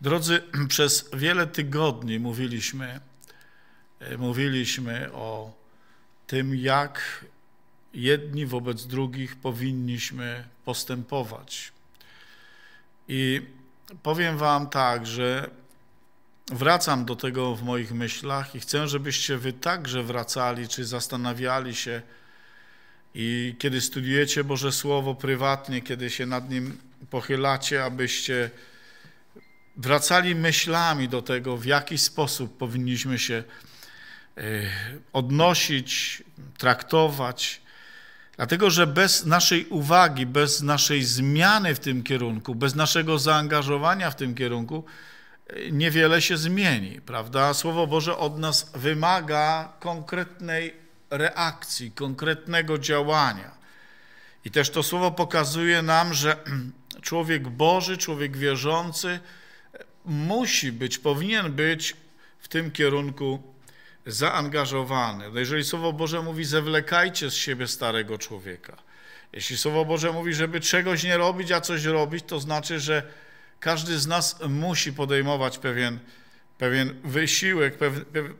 Drodzy, przez wiele tygodni mówiliśmy, e, mówiliśmy o tym, jak jedni wobec drugich powinniśmy postępować. I powiem Wam tak, że wracam do tego w moich myślach i chcę, żebyście Wy także wracali, czy zastanawiali się, i kiedy studiujecie Boże Słowo prywatnie, kiedy się nad nim pochylacie, abyście wracali myślami do tego, w jaki sposób powinniśmy się e, odnosić, traktować. Dlatego, że bez naszej uwagi, bez naszej zmiany w tym kierunku, bez naszego zaangażowania w tym kierunku, e, niewiele się zmieni, prawda? Słowo Boże od nas wymaga konkretnej reakcji, konkretnego działania. I też to słowo pokazuje nam, że człowiek Boży, człowiek wierzący, musi być, powinien być w tym kierunku zaangażowany. No jeżeli Słowo Boże mówi, zewlekajcie z siebie starego człowieka. Jeśli Słowo Boże mówi, żeby czegoś nie robić, a coś robić, to znaczy, że każdy z nas musi podejmować pewien, pewien wysiłek,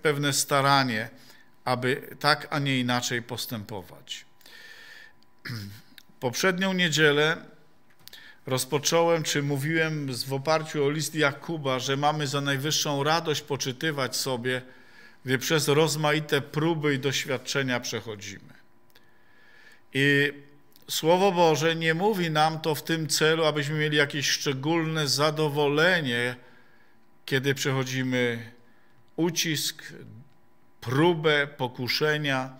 pewne staranie, aby tak, a nie inaczej postępować. Poprzednią niedzielę Rozpocząłem, czy mówiłem w oparciu o list Jakuba, że mamy za najwyższą radość poczytywać sobie, gdy przez rozmaite próby i doświadczenia przechodzimy. I Słowo Boże nie mówi nam to w tym celu, abyśmy mieli jakieś szczególne zadowolenie, kiedy przechodzimy ucisk, próbę, pokuszenia,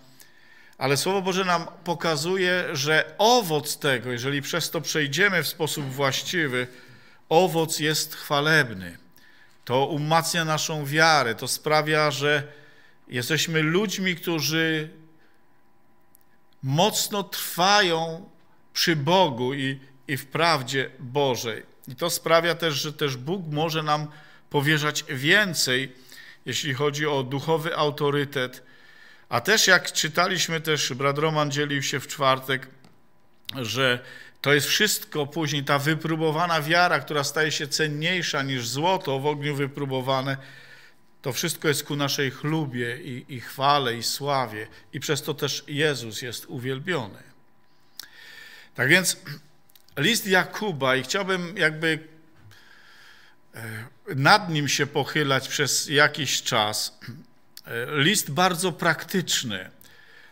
ale Słowo Boże nam pokazuje, że owoc tego, jeżeli przez to przejdziemy w sposób właściwy, owoc jest chwalebny. To umacnia naszą wiarę, to sprawia, że jesteśmy ludźmi, którzy mocno trwają przy Bogu i, i w prawdzie Bożej. I to sprawia też, że też Bóg może nam powierzać więcej, jeśli chodzi o duchowy autorytet a też jak czytaliśmy też, brat Roman dzielił się w czwartek, że to jest wszystko później, ta wypróbowana wiara, która staje się cenniejsza niż złoto w ogniu wypróbowane, to wszystko jest ku naszej chlubie i, i chwale i sławie i przez to też Jezus jest uwielbiony. Tak więc list Jakuba i chciałbym jakby e, nad nim się pochylać przez jakiś czas, E, list bardzo praktyczny.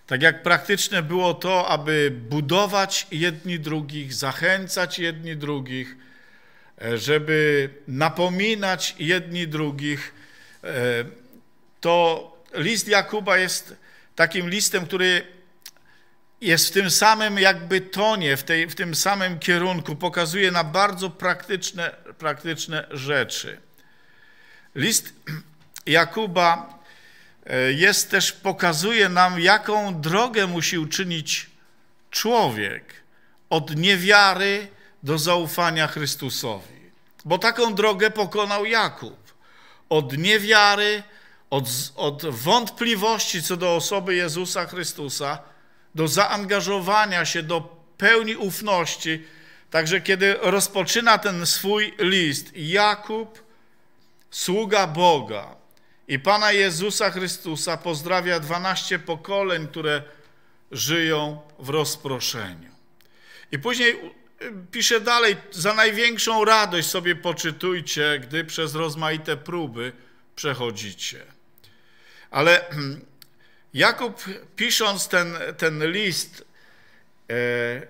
Tak jak praktyczne było to, aby budować jedni drugich, zachęcać jedni drugich, e, żeby napominać jedni drugich, e, to list Jakuba jest takim listem, który jest w tym samym jakby tonie, w, tej, w tym samym kierunku, pokazuje na bardzo praktyczne, praktyczne rzeczy. List Jakuba E, jest też, pokazuje nam, jaką drogę musi uczynić człowiek od niewiary do zaufania Chrystusowi. Bo taką drogę pokonał Jakub. Od niewiary, od, od wątpliwości co do osoby Jezusa Chrystusa, do zaangażowania się, do pełni ufności. Także kiedy rozpoczyna ten swój list, Jakub, sługa Boga, i Pana Jezusa Chrystusa pozdrawia 12 pokoleń, które żyją w rozproszeniu. I później pisze dalej, za największą radość sobie poczytujcie, gdy przez rozmaite próby przechodzicie. Ale Jakub pisząc ten, ten list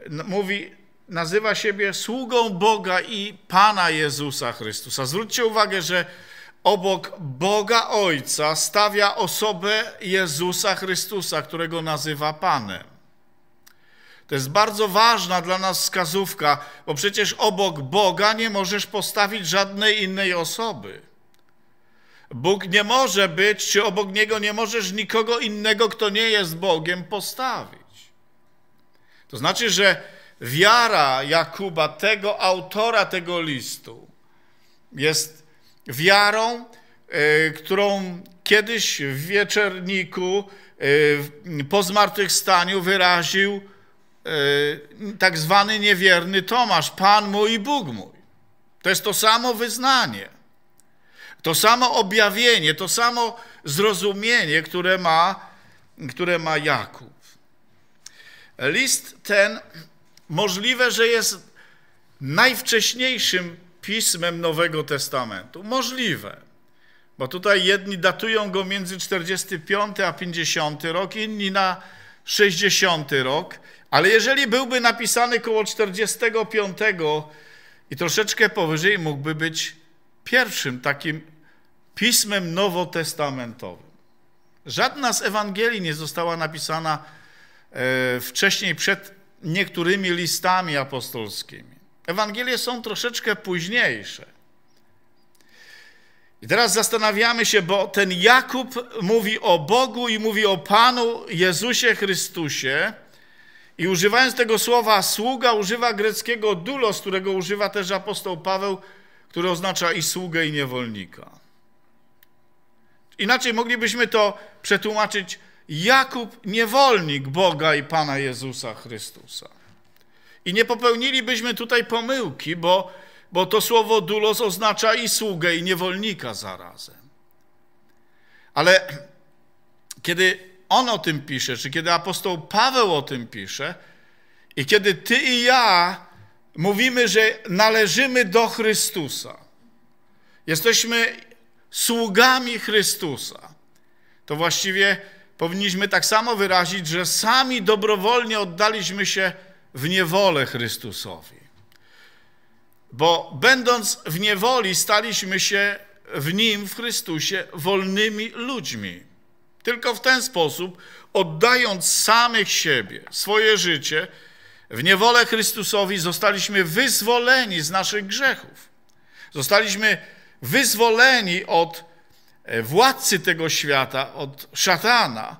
e, mówi, nazywa siebie sługą Boga i Pana Jezusa Chrystusa. Zwróćcie uwagę, że obok Boga Ojca stawia osobę Jezusa Chrystusa, którego nazywa Panem. To jest bardzo ważna dla nas wskazówka, bo przecież obok Boga nie możesz postawić żadnej innej osoby. Bóg nie może być, czy obok Niego nie możesz nikogo innego, kto nie jest Bogiem, postawić. To znaczy, że wiara Jakuba, tego autora tego listu, jest wiarą, e, którą kiedyś w wieczorniku e, po zmartwychwstaniu wyraził e, tak zwany niewierny Tomasz, Pan mój i Bóg mój. To jest to samo wyznanie, to samo objawienie, to samo zrozumienie, które ma, które ma Jakub. List ten możliwe, że jest najwcześniejszym pismem Nowego Testamentu. Możliwe, bo tutaj jedni datują go między 45 a 50 rok, inni na 60 rok, ale jeżeli byłby napisany koło 45 i troszeczkę powyżej, mógłby być pierwszym takim pismem nowotestamentowym. Żadna z Ewangelii nie została napisana e, wcześniej przed niektórymi listami apostolskimi. Ewangelie są troszeczkę późniejsze. I teraz zastanawiamy się, bo ten Jakub mówi o Bogu i mówi o Panu Jezusie Chrystusie. I używając tego słowa sługa, używa greckiego dulos, którego używa też apostoł Paweł, który oznacza i sługę, i niewolnika. Inaczej moglibyśmy to przetłumaczyć Jakub, niewolnik Boga i Pana Jezusa Chrystusa. I nie popełnilibyśmy tutaj pomyłki, bo, bo to słowo dulos oznacza i sługę, i niewolnika zarazem. Ale kiedy on o tym pisze, czy kiedy apostoł Paweł o tym pisze, i kiedy ty i ja mówimy, że należymy do Chrystusa, jesteśmy sługami Chrystusa, to właściwie powinniśmy tak samo wyrazić, że sami dobrowolnie oddaliśmy się Chrystusowi w niewolę Chrystusowi. Bo będąc w niewoli, staliśmy się w Nim, w Chrystusie, wolnymi ludźmi. Tylko w ten sposób, oddając samych siebie, swoje życie, w niewolę Chrystusowi zostaliśmy wyzwoleni z naszych grzechów. Zostaliśmy wyzwoleni od e, władcy tego świata, od szatana,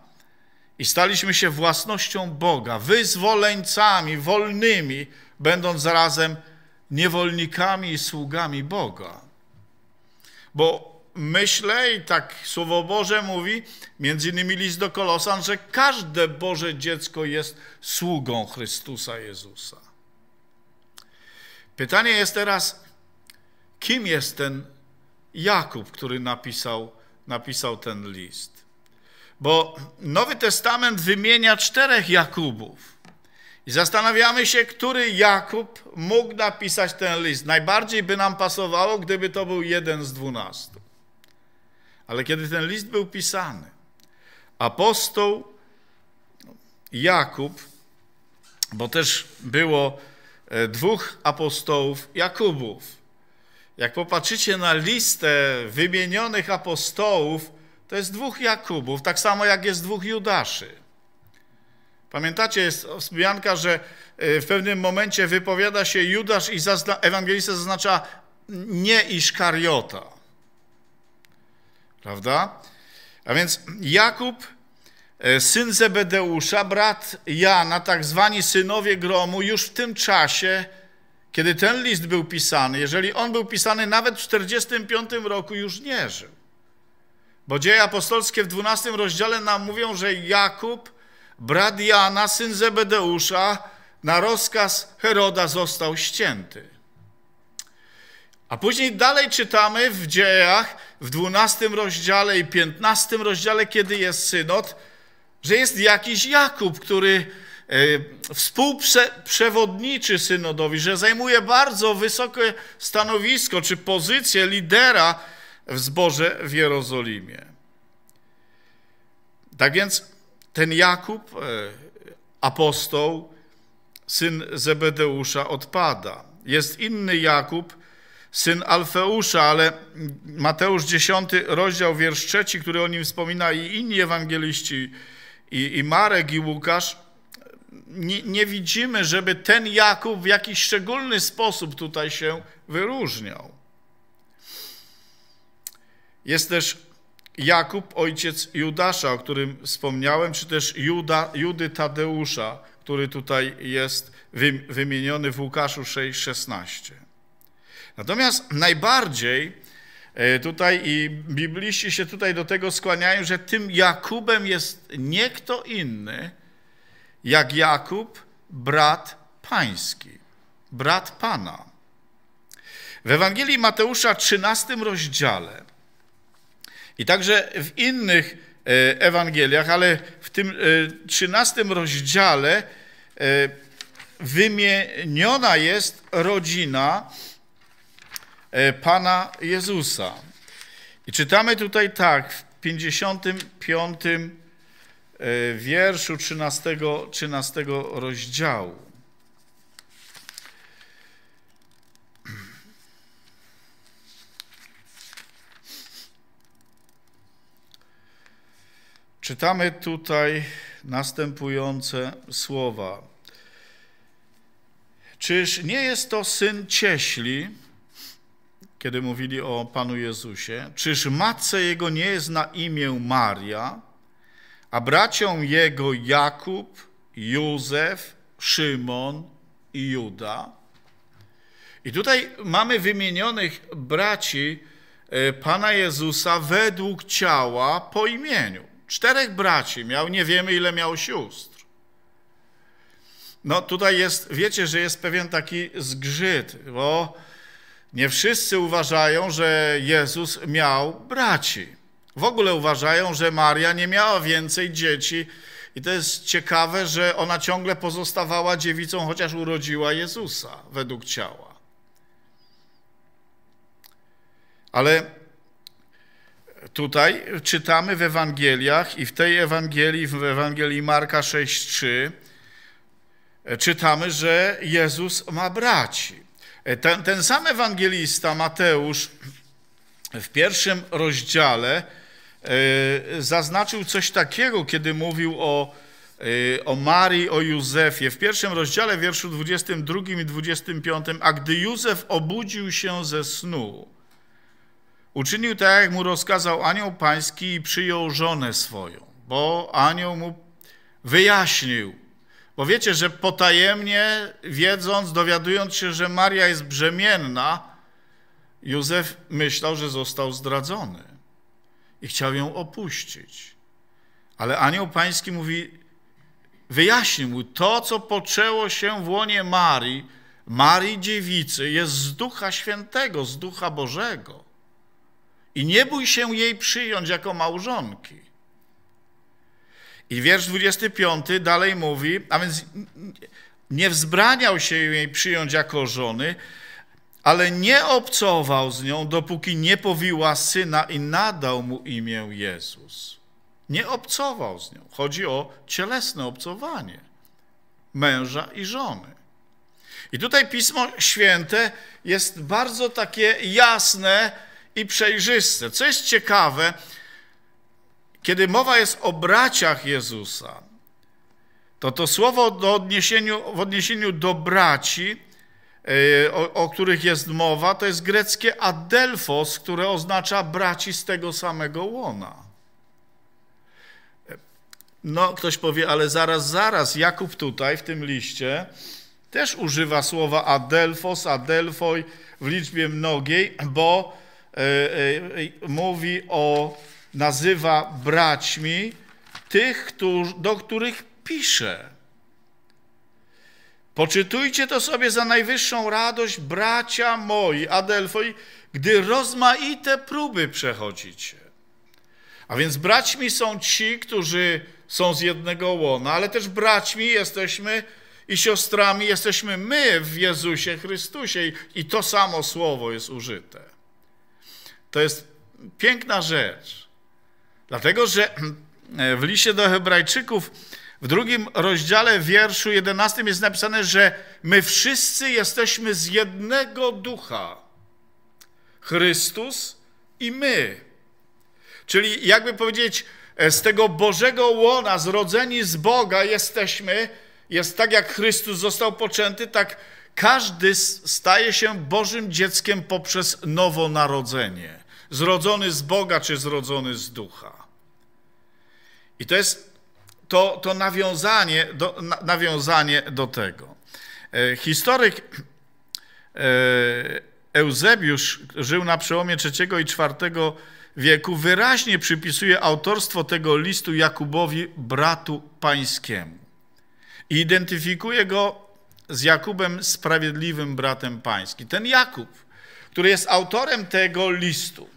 i staliśmy się własnością Boga, wyzwoleńcami, wolnymi, będąc zarazem niewolnikami i sługami Boga. Bo myślę, i tak Słowo Boże mówi, między innymi list do Kolosan, że każde Boże dziecko jest sługą Chrystusa Jezusa. Pytanie jest teraz, kim jest ten Jakub, który napisał, napisał ten list? Bo Nowy Testament wymienia czterech Jakubów. I zastanawiamy się, który Jakub mógł napisać ten list. Najbardziej by nam pasowało, gdyby to był jeden z dwunastu. Ale kiedy ten list był pisany, apostoł Jakub, bo też było e, dwóch apostołów Jakubów. Jak popatrzycie na listę wymienionych apostołów, to jest dwóch Jakubów, tak samo jak jest dwóch Judaszy. Pamiętacie, jest wzmianka, że e, w pewnym momencie wypowiada się Judasz i zazna, ewangelista zaznacza nie Iszkariota. Prawda? A więc Jakub, e, syn Zebedeusza, brat Jana, tak zwani synowie gromu, już w tym czasie, kiedy ten list był pisany, jeżeli on był pisany nawet w 45 roku, już nie żył. Bo dzieje apostolskie w 12 rozdziale nam mówią, że Jakub, brat Jana, syn Zebedeusza, na rozkaz Heroda został ścięty. A później dalej czytamy w dziejach, w 12 rozdziale i 15 rozdziale, kiedy jest synod, że jest jakiś Jakub, który e, współprzewodniczy synodowi, że zajmuje bardzo wysokie stanowisko czy pozycję lidera w zborze w Jerozolimie. Tak więc ten Jakub, e, apostoł, syn Zebedeusza, odpada. Jest inny Jakub, syn Alfeusza, ale Mateusz 10, rozdział wiersz 3, który o nim wspomina i inni ewangeliści, i, i Marek, i Łukasz, nie, nie widzimy, żeby ten Jakub w jakiś szczególny sposób tutaj się wyróżniał. Jest też Jakub, ojciec Judasza, o którym wspomniałem, czy też Juda, Judy Tadeusza, który tutaj jest wymieniony w Łukaszu 6,16. Natomiast najbardziej e, tutaj i bibliści się tutaj do tego skłaniają, że tym Jakubem jest nie kto inny, jak Jakub, brat pański, brat Pana. W Ewangelii Mateusza 13 rozdziale i także w innych e, Ewangeliach, ale w tym 13 e, rozdziale e, wymieniona jest rodzina Pana Jezusa. I czytamy tutaj tak w 55 wierszu 13, 13 rozdziału. Czytamy tutaj następujące słowa. Czyż nie jest to syn cieśli, kiedy mówili o Panu Jezusie? Czyż matce jego nie jest na imię Maria, a braciom jego Jakub, Józef, Szymon i Juda? I tutaj mamy wymienionych braci e, Pana Jezusa według ciała po imieniu. Czterech braci miał, nie wiemy ile miał sióstr. No tutaj jest, wiecie, że jest pewien taki zgrzyt, bo nie wszyscy uważają, że Jezus miał braci. W ogóle uważają, że Maria nie miała więcej dzieci. I to jest ciekawe, że ona ciągle pozostawała dziewicą, chociaż urodziła Jezusa według ciała. Ale tutaj czytamy w Ewangeliach i w tej Ewangelii, w Ewangelii Marka 6,3 e, czytamy, że Jezus ma braci. E, ten, ten sam ewangelista Mateusz w pierwszym rozdziale e, zaznaczył coś takiego, kiedy mówił o, o Marii, o Józefie. W pierwszym rozdziale, wierszu 22 i 25, a gdy Józef obudził się ze snu, Uczynił tak, jak mu rozkazał anioł pański i przyjął żonę swoją, bo anioł mu wyjaśnił. Bo wiecie, że potajemnie, wiedząc, dowiadując się, że Maria jest brzemienna, Józef myślał, że został zdradzony i chciał ją opuścić. Ale anioł pański mówi, wyjaśnił mu, to co poczęło się w łonie Marii, Marii dziewicy, jest z Ducha Świętego, z Ducha Bożego i nie bój się jej przyjąć jako małżonki. I wiersz 25 dalej mówi, a więc nie wzbraniał się jej przyjąć jako żony, ale nie obcował z nią, dopóki nie powiła syna i nadał mu imię Jezus. Nie obcował z nią. Chodzi o cielesne obcowanie męża i żony. I tutaj Pismo Święte jest bardzo takie jasne, i przejrzyste. Co jest ciekawe, kiedy mowa jest o braciach Jezusa, to to słowo do odniesieniu, w odniesieniu do braci, e, o, o, których jest mowa, to jest greckie adelfos, które oznacza braci z tego samego łona. No, ktoś powie, ale zaraz, zaraz, Jakub tutaj w tym liście też używa słowa adelfos, adelfoj w liczbie mnogiej, bo E, e, mówi o, nazywa braćmi tych, do których pisze. Poczytujcie to sobie za najwyższą radość, bracia moi, Adelfoi, gdy rozmaite próby przechodzicie. A więc braćmi są ci, którzy są z jednego łona, ale też braćmi jesteśmy i siostrami jesteśmy my w Jezusie Chrystusie i to samo słowo jest użyte. To jest piękna rzecz. Dlatego, że e, w liście do Hebrajczyków w drugim rozdziale wierszu 11 jest napisane, że my wszyscy jesteśmy z jednego ducha. Chrystus i my. Czyli jakby powiedzieć, e, z tego Bożego łona, zrodzeni z Boga jesteśmy, jest tak jak Chrystus został poczęty, tak każdy staje się Bożym dzieckiem poprzez nowonarodzenie zrodzony z Boga czy zrodzony z ducha. I to jest to, to nawiązanie, do, nawiązanie do tego. E, historyk e, Eusebiusz żył na przełomie III i IV wieku, wyraźnie przypisuje autorstwo tego listu Jakubowi, bratu pańskiemu. I identyfikuje go z Jakubem, sprawiedliwym bratem pańskim. Ten Jakub, który jest autorem tego listu,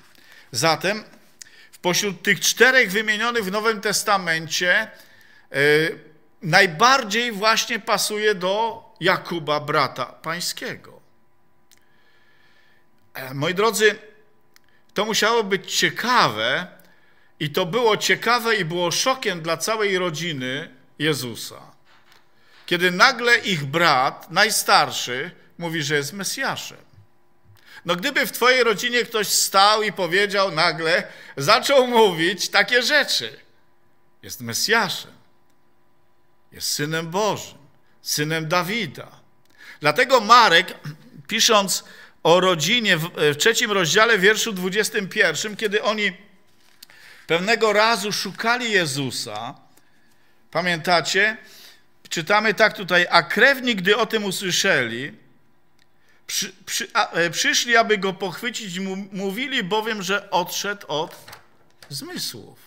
Zatem pośród tych czterech wymienionych w Nowym Testamencie e, najbardziej właśnie pasuje do Jakuba, brata pańskiego. E, moi drodzy, to musiało być ciekawe i to było ciekawe i było szokiem dla całej rodziny Jezusa. Kiedy nagle ich brat, najstarszy, mówi, że jest Mesjaszem. No gdyby w twojej rodzinie ktoś stał i powiedział nagle, zaczął mówić takie rzeczy. Jest Mesjaszem, jest Synem Bożym, Synem Dawida. Dlatego Marek, pisząc o rodzinie w trzecim rozdziale, wierszu 21, kiedy oni pewnego razu szukali Jezusa, pamiętacie? Czytamy tak tutaj, a krewni, gdy o tym usłyszeli, przy, przy, a, e, przyszli, aby go pochwycić, mówili bowiem, że odszedł od zmysłów.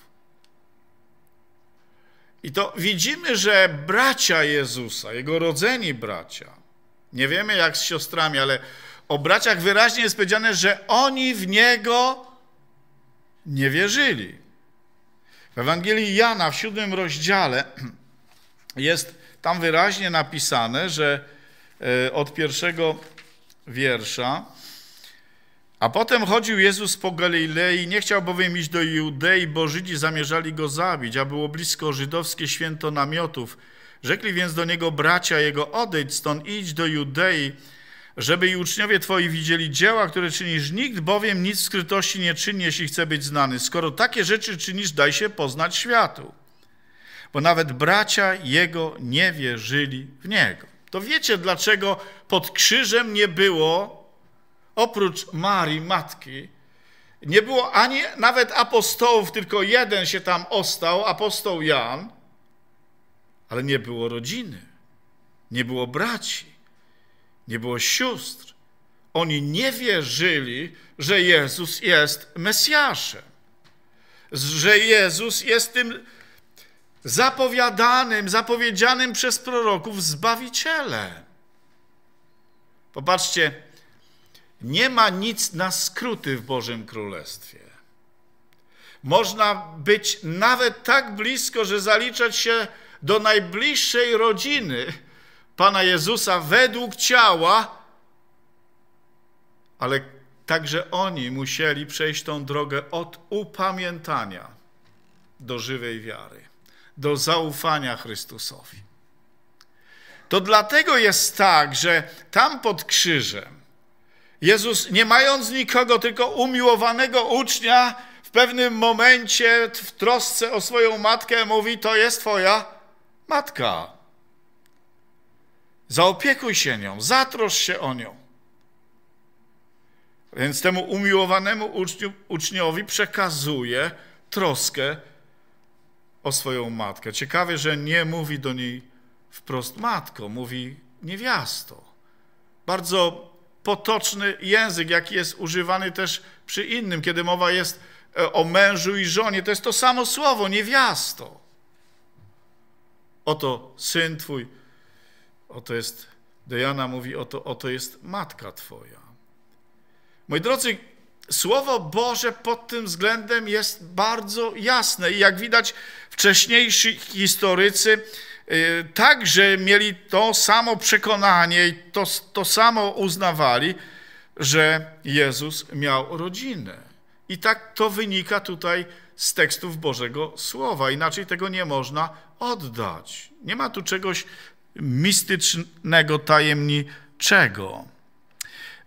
I to widzimy, że bracia Jezusa, jego rodzeni bracia, nie wiemy jak z siostrami, ale o braciach wyraźnie jest powiedziane, że oni w niego nie wierzyli. W Ewangelii Jana w siódmym rozdziale jest tam wyraźnie napisane, że e, od pierwszego wiersza. A potem chodził Jezus po Galilei, nie chciał bowiem iść do Judei, bo Żydzi zamierzali go zabić, a było blisko żydowskie święto namiotów. Rzekli więc do niego bracia jego, odejdź stąd, idź do Judei, żeby i uczniowie twoi widzieli dzieła, które czynisz. Nikt bowiem nic w skrytości nie czyni, jeśli chce być znany. Skoro takie rzeczy czynisz, daj się poznać światu. Bo nawet bracia jego nie wierzyli w niego to wiecie, dlaczego pod krzyżem nie było, oprócz Marii, matki, nie było ani nawet apostołów, tylko jeden się tam ostał, apostoł Jan, ale nie było rodziny, nie było braci, nie było sióstr. Oni nie wierzyli, że Jezus jest Mesjaszem, że Jezus jest tym zapowiadanym, zapowiedzianym przez proroków zbawiciele. Popatrzcie, nie ma nic na skróty w Bożym Królestwie. Można być nawet tak blisko, że zaliczać się do najbliższej rodziny Pana Jezusa według ciała, ale także oni musieli przejść tą drogę od upamiętania do żywej wiary do zaufania Chrystusowi. To dlatego jest tak, że tam pod krzyżem Jezus, nie mając nikogo, tylko umiłowanego ucznia, w pewnym momencie w trosce o swoją matkę mówi: To jest Twoja matka. Zaopiekuj się nią, zatrosz się o nią. Więc temu umiłowanemu uczniu, uczniowi przekazuje troskę o swoją matkę. Ciekawe, że nie mówi do niej wprost matko, mówi niewiasto. Bardzo potoczny język, jaki jest używany też przy innym, kiedy mowa jest e, o mężu i żonie. To jest to samo słowo, niewiasto. Oto syn twój, oto jest, Dejana mówi, oto, oto jest matka twoja. Moi drodzy, Słowo Boże pod tym względem jest bardzo jasne i jak widać wcześniejsi historycy y, także mieli to samo przekonanie i to, to samo uznawali, że Jezus miał rodzinę. I tak to wynika tutaj z tekstów Bożego Słowa. Inaczej tego nie można oddać. Nie ma tu czegoś mistycznego, tajemniczego.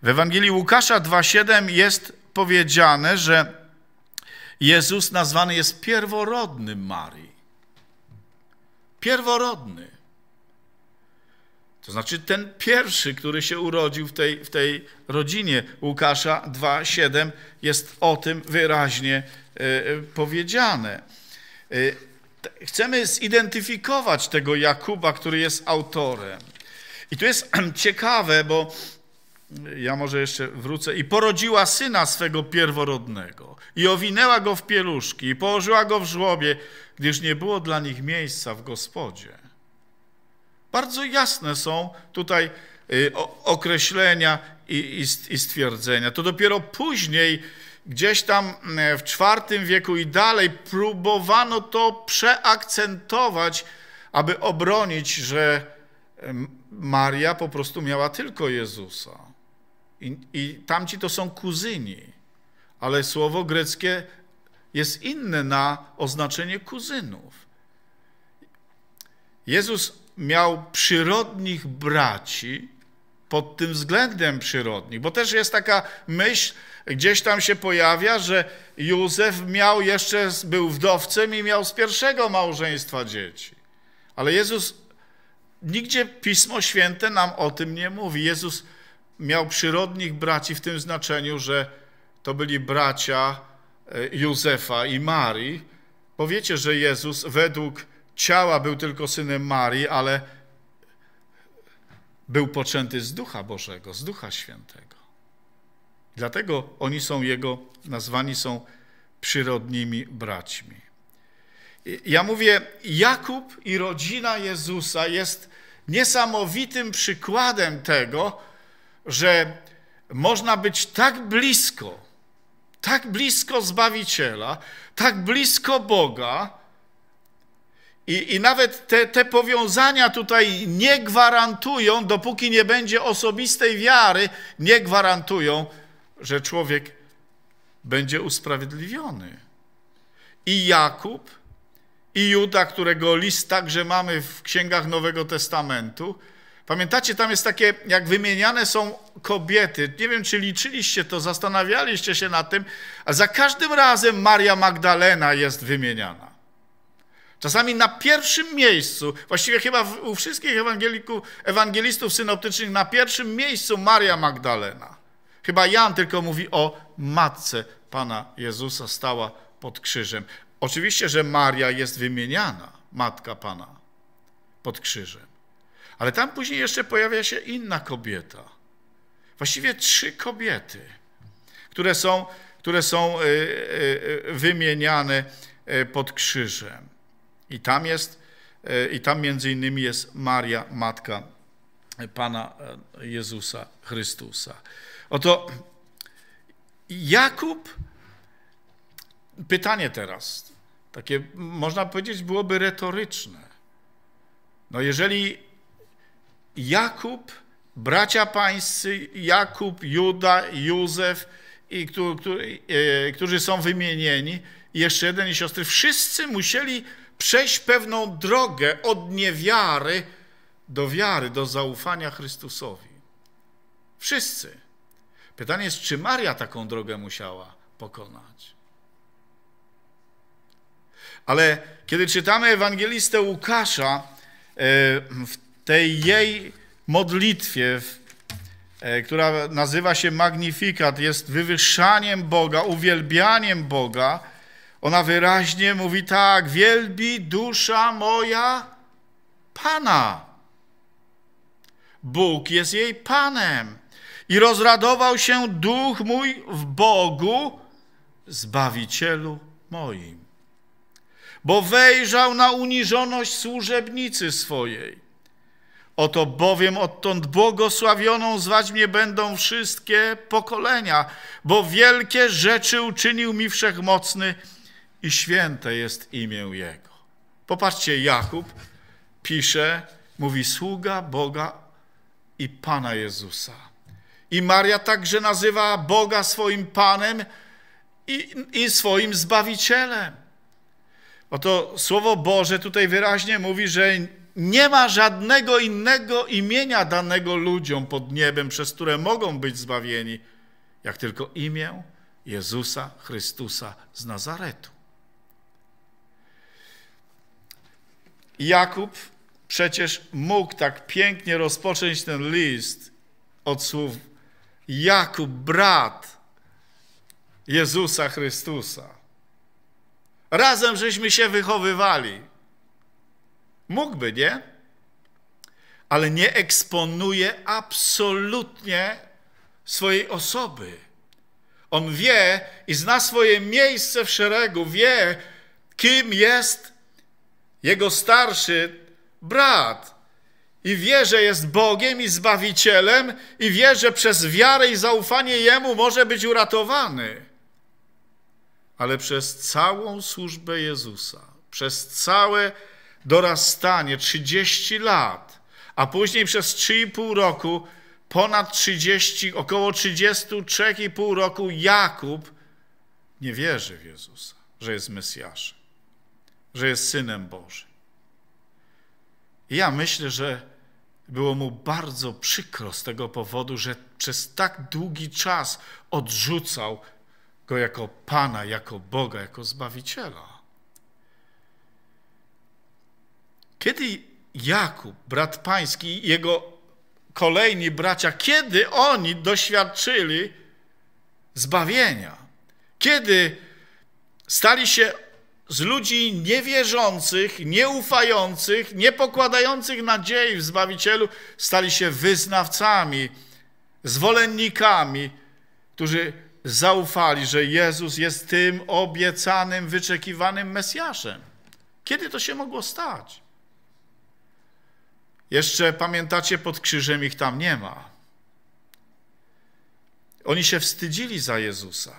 W Ewangelii Łukasza 2,7 jest powiedziane, że Jezus nazwany jest pierworodnym Marii. Pierworodny. To znaczy ten pierwszy, który się urodził w tej, w tej rodzinie Łukasza 2,7 jest o tym wyraźnie e, powiedziane. E, chcemy zidentyfikować tego Jakuba, który jest autorem. I tu jest ciekawe, bo ja może jeszcze wrócę, i porodziła syna swego pierworodnego, i owinęła go w pieluszki, i położyła go w żłobie, gdyż nie było dla nich miejsca w gospodzie. Bardzo jasne są tutaj y, określenia i stwierdzenia. To dopiero później, gdzieś tam y, w IV wieku i dalej, próbowano to przeakcentować, aby obronić, że y, Maria po prostu miała tylko Jezusa. I, I tamci to są kuzyni, ale słowo greckie jest inne na oznaczenie kuzynów. Jezus miał przyrodnich braci pod tym względem przyrodnich, bo też jest taka myśl, gdzieś tam się pojawia, że Józef miał jeszcze, był wdowcem i miał z pierwszego małżeństwa dzieci. Ale Jezus, nigdzie Pismo Święte nam o tym nie mówi. Jezus miał przyrodnich braci w tym znaczeniu, że to byli bracia e, Józefa i Marii. Powiecie, że Jezus według ciała był tylko synem Marii, ale był poczęty z Ducha Bożego, z Ducha Świętego. Dlatego oni są jego, nazwani są przyrodnimi braćmi. Ja mówię, Jakub i rodzina Jezusa jest niesamowitym przykładem tego, że można być tak blisko, tak blisko Zbawiciela, tak blisko Boga, i, I, nawet te, te, powiązania tutaj nie gwarantują, dopóki nie będzie osobistej wiary, nie gwarantują, że człowiek będzie usprawiedliwiony. I Jakub, i Juda, którego list także mamy w księgach Nowego Testamentu, Pamiętacie, tam jest takie, jak wymieniane są kobiety. Nie wiem, czy liczyliście to, zastanawialiście się nad tym, ale za każdym razem Maria Magdalena jest wymieniana. Czasami na pierwszym miejscu, właściwie chyba u wszystkich ewangelików, ewangelistów synoptycznych, na pierwszym miejscu Maria Magdalena. Chyba Jan tylko mówi o matce Pana Jezusa stała pod krzyżem. Oczywiście, że Maria jest wymieniana, matka Pana pod krzyżem. Ale tam później jeszcze pojawia się inna kobieta. Właściwie trzy kobiety, które są, które są e, e, e, wymieniane pod krzyżem. I tam jest, i tam między innymi jest Maria, matka Pana Jezusa Chrystusa. Oto Jakub, pytanie teraz, takie można powiedzieć byłoby retoryczne. No jeżeli Jakub, bracia pańscy, Jakub, Juda, Józef, i, który, e, którzy są wymienieni, i jeszcze jeden i siostry, wszyscy musieli przejść pewną drogę od niewiary do wiary, do zaufania Chrystusowi. Wszyscy. Pytanie jest, czy Maria taką drogę musiała pokonać? Ale kiedy czytamy Ewangelistę Łukasza e, w tej jej modlitwie, e, która nazywa się Magnifikat, jest wywyższaniem Boga, uwielbianiem Boga, ona wyraźnie mówi tak: Wielbi dusza moja Pana. Bóg jest jej Panem. I rozradował się duch mój w Bogu, zbawicielu moim. Bo wejrzał na uniżoność służebnicy swojej. Oto bowiem odtąd błogosławioną zwać mnie będą wszystkie pokolenia, bo wielkie rzeczy uczynił mi wszechmocny i święte jest imię Jego. Popatrzcie, Jakub pisze, mówi sługa Boga i Pana Jezusa. I Maria także nazywa Boga swoim Panem i, i swoim Zbawicielem. Oto Słowo Boże tutaj wyraźnie mówi, że nie ma żadnego innego imienia danego ludziom pod niebem, przez które mogą być zbawieni, jak tylko imię Jezusa Chrystusa z Nazaretu. Jakub przecież mógł tak pięknie rozpocząć ten list od słów Jakub, brat Jezusa Chrystusa. Razem żeśmy się wychowywali. Mógłby, nie? Ale nie eksponuje absolutnie swojej osoby. On wie i zna swoje miejsce w szeregu, wie, kim jest jego starszy brat. I wie, że jest Bogiem i Zbawicielem, i wie, że przez wiarę i zaufanie Jemu może być uratowany. Ale przez całą służbę Jezusa, przez całe dorastanie 30 lat, a później przez 3,5 roku, ponad 30, około 33,5 roku Jakub nie wierzy w Jezusa, że jest Mesjaszem, że jest Synem Bożym. I ja myślę, że było mu bardzo przykro z tego powodu, że przez tak długi czas odrzucał go jako Pana, jako Boga, jako Zbawiciela. Kiedy Jakub, brat pański i jego kolejni bracia, kiedy oni doświadczyli zbawienia? Kiedy stali się z ludzi niewierzących, nieufających, niepokładających nadziei w Zbawicielu, stali się wyznawcami, zwolennikami, którzy zaufali, że Jezus jest tym obiecanym, wyczekiwanym Mesjaszem. Kiedy to się mogło stać? Jeszcze pamiętacie, pod krzyżem ich tam nie ma. Oni się wstydzili za Jezusa.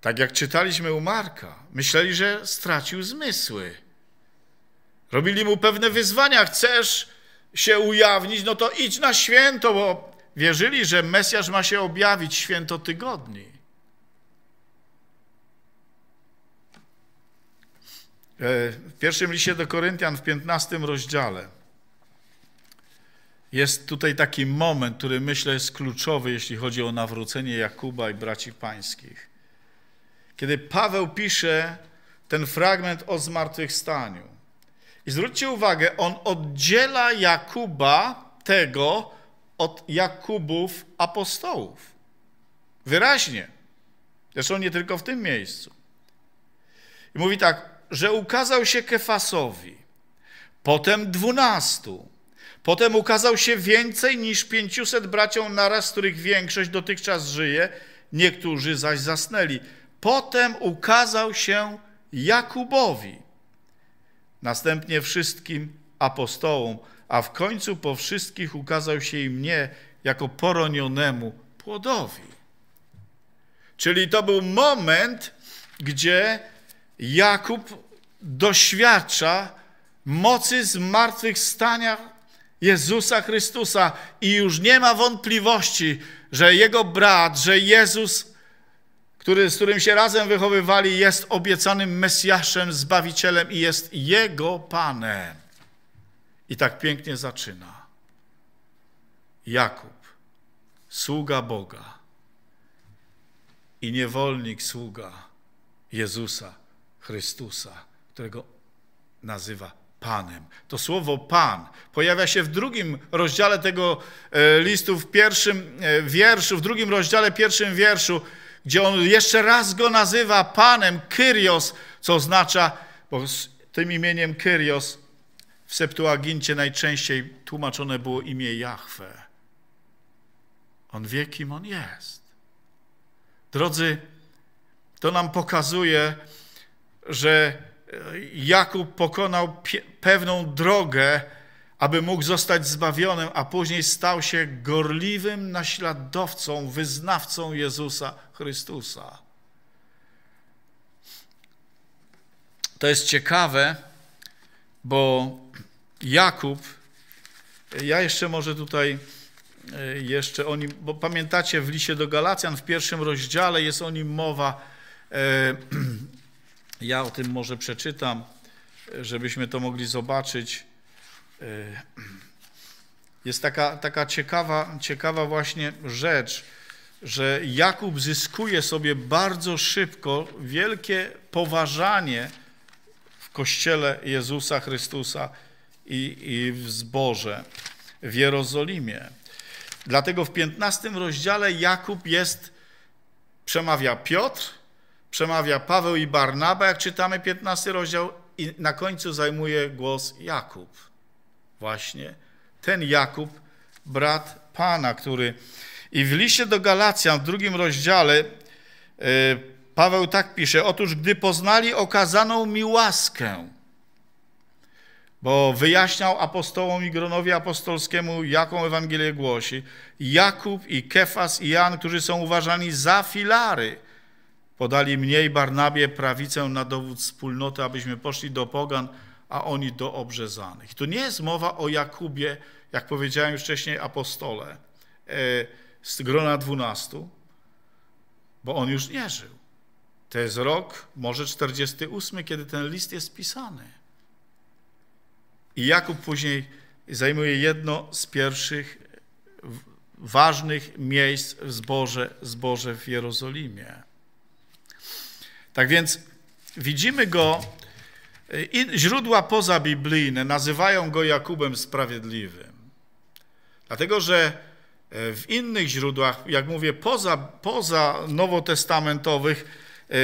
Tak jak czytaliśmy u Marka, myśleli, że stracił zmysły. Robili mu pewne wyzwania. Chcesz się ujawnić, no to idź na święto, bo wierzyli, że Mesjasz ma się objawić święto tygodni. E, w pierwszym liście do Koryntian w 15 rozdziale jest tutaj taki moment, który myślę jest kluczowy, jeśli chodzi o nawrócenie Jakuba i braci pańskich. Kiedy Paweł pisze ten fragment o zmartwychwstaniu. I zwróćcie uwagę, on oddziela Jakuba tego od Jakubów apostołów. Wyraźnie. Zresztą nie tylko w tym miejscu. I mówi tak, że ukazał się Kefasowi, potem dwunastu, Potem ukazał się więcej niż 500 braciom naraz, z których większość dotychczas żyje, niektórzy zaś zasnęli. Potem ukazał się Jakubowi, następnie wszystkim apostołom, a w końcu po wszystkich ukazał się i mnie jako poronionemu płodowi. Czyli to był moment, gdzie Jakub doświadcza mocy zmartwychwstania Jezusa Chrystusa i już nie ma wątpliwości, że jego brat, że Jezus, który, z którym się razem wychowywali, jest obiecanym Mesjaszem, Zbawicielem i jest Jego Panem. I tak pięknie zaczyna. Jakub, sługa Boga i niewolnik sługa Jezusa Chrystusa, którego nazywa Panem. To słowo Pan pojawia się w drugim rozdziale tego e, listu, w pierwszym e, wierszu, w drugim rozdziale, pierwszym wierszu, gdzie on jeszcze raz go nazywa Panem, Kyrios, co oznacza, bo z tym imieniem Kyrios w Septuagincie najczęściej tłumaczone było imię Jahwe. On wie, kim on jest. Drodzy, to nam pokazuje, że Jakub pokonał pewną drogę, aby mógł zostać zbawionym, a później stał się gorliwym naśladowcą, wyznawcą Jezusa Chrystusa. To jest ciekawe, bo Jakub, ja jeszcze może tutaj e, jeszcze o nim, bo pamiętacie w liście do Galacjan w pierwszym rozdziale jest o nim mowa, e, Ja o tym może przeczytam, żebyśmy to mogli zobaczyć. E, jest taka, taka ciekawa, ciekawa właśnie rzecz, że Jakub zyskuje sobie bardzo szybko wielkie poważanie w Kościele Jezusa Chrystusa i, i w zborze w Jerozolimie. Dlatego w 15 rozdziale Jakub jest, przemawia Piotr, przemawia Paweł i Barnaba, jak czytamy 15 rozdział, i na końcu zajmuje głos Jakub. Właśnie ten Jakub, brat Pana, który. I w liście do Galacjan, w drugim rozdziale, e, Paweł tak pisze: Otóż, gdy poznali okazaną mi łaskę, bo wyjaśniał apostołom i gronowi apostolskiemu, jaką Ewangelię głosi, Jakub i Kefas i Jan, którzy są uważani za filary Podali mnie i Barnabie prawicę na dowód wspólnoty, abyśmy poszli do pogan, a oni do obrzezanych. Tu nie jest mowa o Jakubie, jak powiedziałem już wcześniej, apostole e, z grona dwunastu, bo on już nie żył. To jest rok, może 48, kiedy ten list jest pisany. I Jakub później zajmuje jedno z pierwszych ważnych miejsc w zborze, zborze w Jerozolimie. Tak więc widzimy go, e, źródła pozabiblijne nazywają go Jakubem Sprawiedliwym. Dlatego, że e, w innych źródłach, jak mówię, poza, poza nowotestamentowych, e,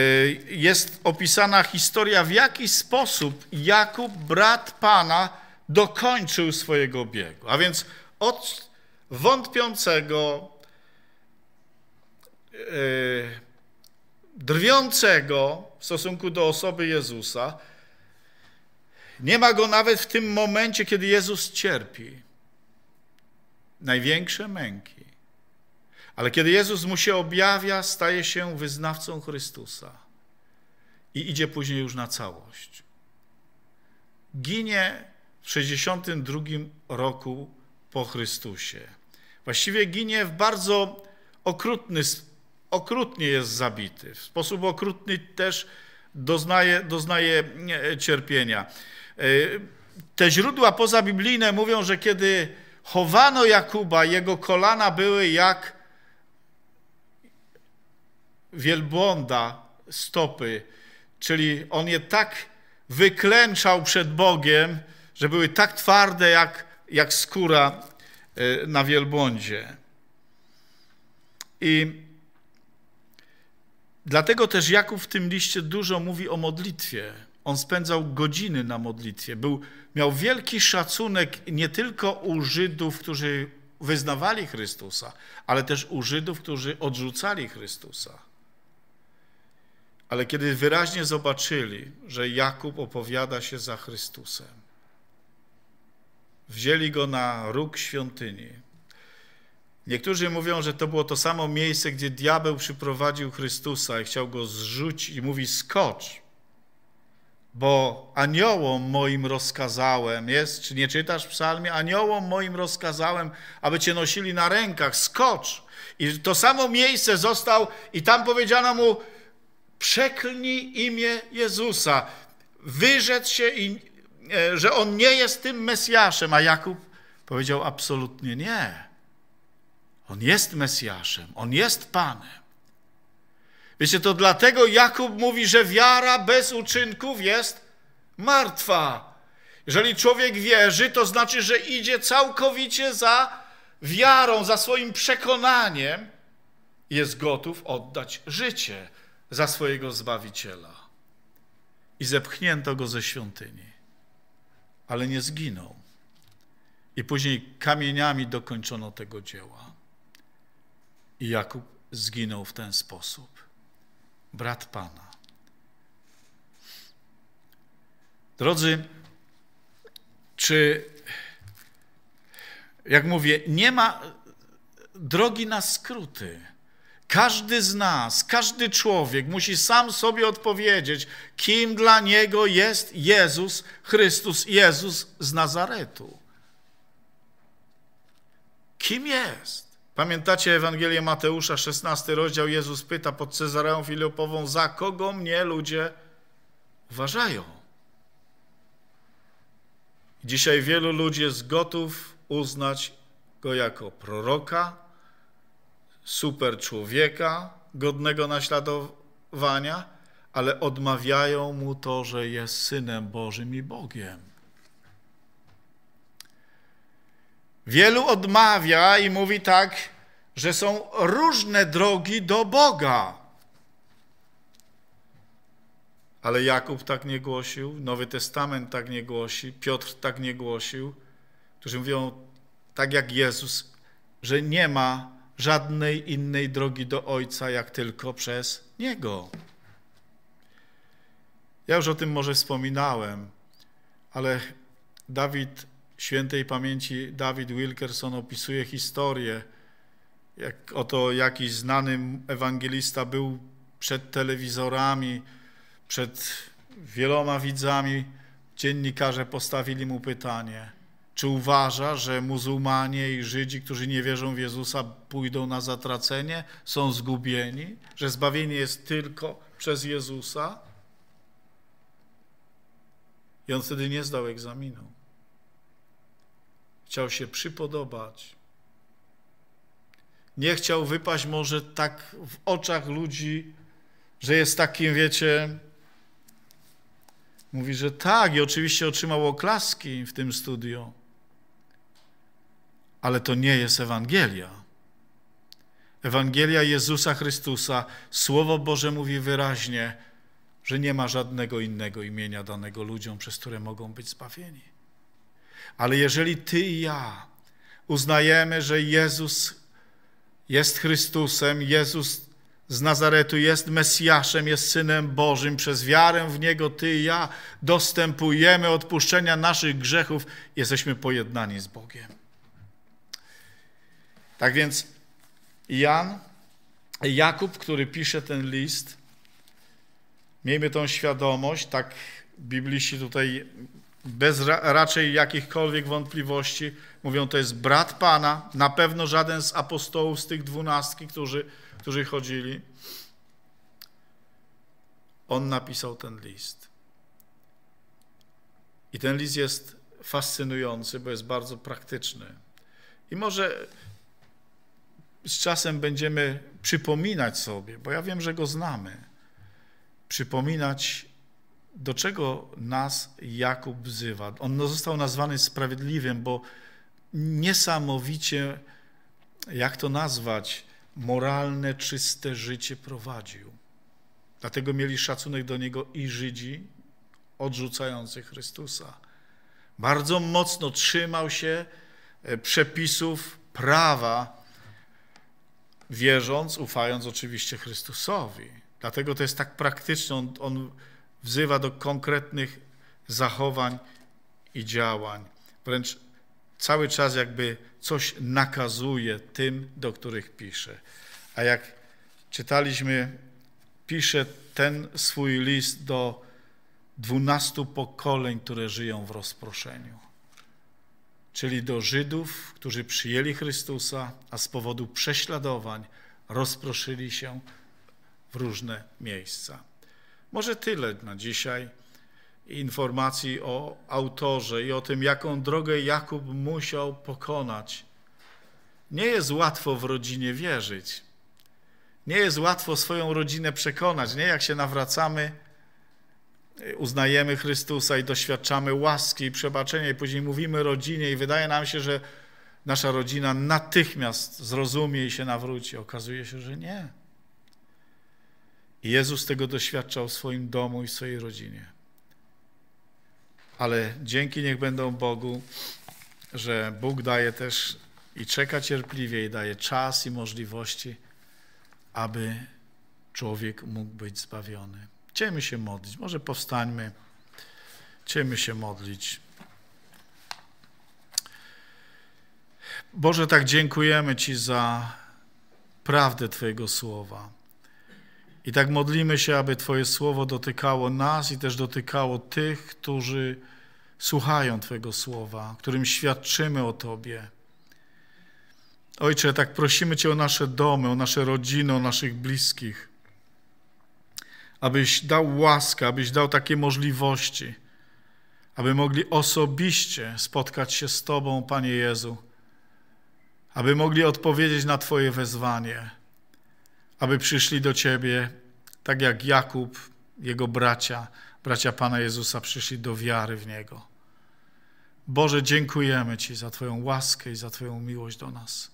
jest opisana historia, w jaki sposób Jakub, brat Pana, dokończył swojego biegu. A więc od wątpiącego, drwiącego w stosunku do osoby Jezusa. Nie ma go nawet w tym momencie, kiedy Jezus cierpi. Największe męki. Ale kiedy Jezus mu się objawia, staje się wyznawcą Chrystusa i idzie później już na całość. Ginie w 62 roku po Chrystusie. Właściwie ginie w bardzo okrutny sposób okrutnie jest zabity, w sposób okrutny też doznaje, doznaje e, cierpienia. E, te źródła pozabiblijne mówią, że kiedy chowano Jakuba, jego kolana były jak wielbłąda stopy, czyli on je tak wyklęczał przed Bogiem, że były tak twarde jak, jak skóra e, na wielbłądzie. I Dlatego też Jakub w tym liście dużo mówi o modlitwie. On spędzał godziny na modlitwie. Był, miał wielki szacunek nie tylko u Żydów, którzy wyznawali Chrystusa, ale też u Żydów, którzy odrzucali Chrystusa. Ale kiedy wyraźnie zobaczyli, że Jakub opowiada się za Chrystusem, wzięli go na róg świątyni, Niektórzy mówią, że to było to samo miejsce, gdzie diabeł przyprowadził Chrystusa i chciał go zrzucić i mówi skocz, bo aniołom moim rozkazałem, jest, czy nie czytasz w psalmie? Aniołom moim rozkazałem, aby cię nosili na rękach, skocz. I to samo miejsce został i tam powiedziano mu, przeklnij imię Jezusa, wyrzec się, i, e, że on nie jest tym Mesjaszem, a Jakub powiedział absolutnie nie. On jest Mesjaszem, On jest Panem. Wiecie, to dlatego Jakub mówi, że wiara bez uczynków jest martwa. Jeżeli człowiek wierzy, to znaczy, że idzie całkowicie za wiarą, za swoim przekonaniem i jest gotów oddać życie za swojego Zbawiciela. I zepchnięto go ze świątyni, ale nie zginął. I później kamieniami dokończono tego dzieła. I Jakub zginął w ten sposób. Brat Pana. Drodzy, czy, jak mówię, nie ma drogi na skróty. Każdy z nas, każdy człowiek musi sam sobie odpowiedzieć, kim dla niego jest Jezus, Chrystus, Jezus z Nazaretu. Kim jest? Pamiętacie Ewangelię Mateusza, 16 rozdział, Jezus pyta pod Cezareą Filipową, za kogo mnie ludzie uważają? Dzisiaj wielu ludzi jest gotów uznać go jako proroka, super człowieka, godnego naśladowania, ale odmawiają mu to, że jest synem Bożym i Bogiem. Wielu odmawia i mówi tak, że są różne drogi do Boga. Ale Jakub tak nie głosił, Nowy Testament tak nie głosi, Piotr tak nie głosił, którzy mówią tak jak Jezus, że nie ma żadnej innej drogi do Ojca, jak tylko przez Niego. Ja już o tym może wspominałem, ale Dawid świętej pamięci Dawid Wilkerson opisuje historię, jak oto jakiś znany ewangelista był przed telewizorami, przed wieloma widzami, dziennikarze postawili mu pytanie, czy uważa, że muzułmanie i Żydzi, którzy nie wierzą w Jezusa, pójdą na zatracenie, są zgubieni, że zbawienie jest tylko przez Jezusa? I on wtedy nie zdał egzaminu chciał się przypodobać. Nie chciał wypaść może tak w oczach ludzi, że jest takim, wiecie, mówi, że tak i oczywiście otrzymał oklaski w tym studio, ale to nie jest Ewangelia. Ewangelia Jezusa Chrystusa, Słowo Boże mówi wyraźnie, że nie ma żadnego innego imienia danego ludziom, przez które mogą być zbawieni. Ale jeżeli ty i ja uznajemy, że Jezus jest Chrystusem, Jezus z Nazaretu jest Mesjaszem, jest Synem Bożym, przez wiarę w Niego ty i ja dostępujemy odpuszczenia naszych grzechów, jesteśmy pojednani z Bogiem. Tak więc Jan, Jakub, który pisze ten list, miejmy tą świadomość, tak bibliści tutaj bez ra raczej jakichkolwiek wątpliwości, mówią, to jest brat Pana, na pewno żaden z apostołów z tych dwunastki, którzy, którzy chodzili. On napisał ten list. I ten list jest fascynujący, bo jest bardzo praktyczny. I może z czasem będziemy przypominać sobie, bo ja wiem, że go znamy, przypominać do czego nas Jakub wzywa. On został nazwany sprawiedliwym, bo niesamowicie, jak to nazwać, moralne, czyste życie prowadził. Dlatego mieli szacunek do niego i Żydzi odrzucający Chrystusa. Bardzo mocno trzymał się e, przepisów prawa, wierząc, ufając oczywiście Chrystusowi. Dlatego to jest tak praktyczne. On, on wzywa do konkretnych zachowań i działań. Wręcz cały czas jakby coś nakazuje tym, do których pisze. A jak czytaliśmy, pisze ten swój list do dwunastu pokoleń, które żyją w rozproszeniu. Czyli do Żydów, którzy przyjęli Chrystusa, a z powodu prześladowań rozproszyli się w różne miejsca. Może tyle na dzisiaj informacji o autorze i o tym, jaką drogę Jakub musiał pokonać. Nie jest łatwo w rodzinie wierzyć. Nie jest łatwo swoją rodzinę przekonać. Nie jak się nawracamy, y, uznajemy Chrystusa i doświadczamy łaski i przebaczenia, i później mówimy rodzinie, i wydaje nam się, że nasza rodzina natychmiast zrozumie i się nawróci. Okazuje się, że nie. Jezus tego doświadczał w swoim domu i w swojej rodzinie. Ale dzięki niech będą Bogu, że Bóg daje też i czeka cierpliwie i daje czas i możliwości, aby człowiek mógł być zbawiony. Chcemy się modlić, może powstańmy, Chcemy się modlić. Boże, tak dziękujemy Ci za prawdę Twojego słowa. I tak modlimy się, aby Twoje słowo dotykało nas i też dotykało tych, którzy słuchają Twojego słowa, którym świadczymy o Tobie. Ojcze, tak prosimy Cię o nasze domy, o nasze rodziny, o naszych bliskich, abyś dał łaskę, abyś dał takie możliwości, aby mogli osobiście spotkać się z Tobą, Panie Jezu, aby mogli odpowiedzieć na Twoje wezwanie aby przyszli do Ciebie, tak jak Jakub, jego bracia, bracia Pana Jezusa przyszli do wiary w Niego. Boże, dziękujemy Ci za Twoją łaskę i za Twoją miłość do nas.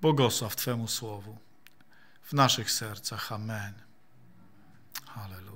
Błogosław Twemu Słowu w naszych sercach. Amen. Hallelujah.